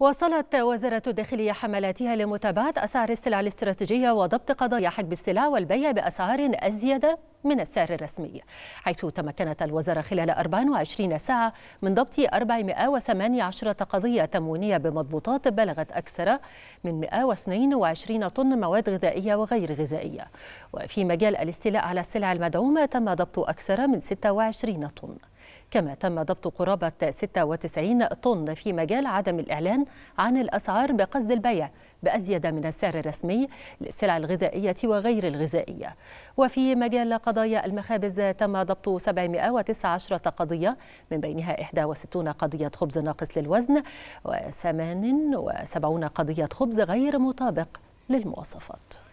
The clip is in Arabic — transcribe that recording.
واصلت وزارة الداخلية حملاتها لمتابعة أسعار السلع الاستراتيجية وضبط قضايا حجب السلع والبيع بأسعار أزيد من السعر الرسمي حيث تمكنت الوزارة خلال 24 ساعة من ضبط 418 قضية تموينية بمضبوطات بلغت أكثر من 122 طن مواد غذائية وغير غذائية وفي مجال الاستيلاء على السلع المدعومة تم ضبط أكثر من 26 طن كما تم ضبط قرابة 96 طن في مجال عدم الإعلان عن الأسعار بقصد البيع بأزيد من السعر الرسمي للسلع الغذائية وغير الغذائية وفي مجال قضايا المخابز تم ضبط 719 قضية من بينها 61 قضية خبز ناقص للوزن و78 قضية خبز غير مطابق للمواصفات